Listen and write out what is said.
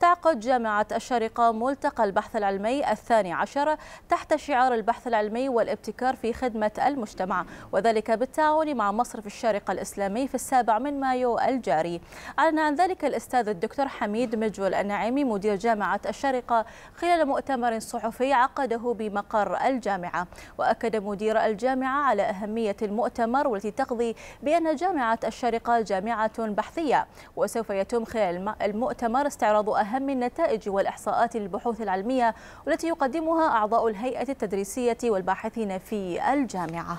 تعقد جامعة الشارقة ملتقى البحث العلمي الثاني عشر تحت شعار البحث العلمي والابتكار في خدمة المجتمع وذلك بالتعاون مع مصرف الشارقة الإسلامي في السابع من مايو الجاري أعلن عن ذلك الأستاذ الدكتور حميد مجول النعيمي مدير جامعة الشارقة خلال مؤتمر صحفي عقده بمقر الجامعة وأكد مدير الجامعة على أهمية المؤتمر والتي تقضي بأن جامعة الشارقة جامعة بحثية وسوف يتم خلال المؤتمر استعراض أهم أهم النتائج والإحصاءات للبحوث العلمية والتي يقدمها أعضاء الهيئة التدريسية والباحثين في الجامعة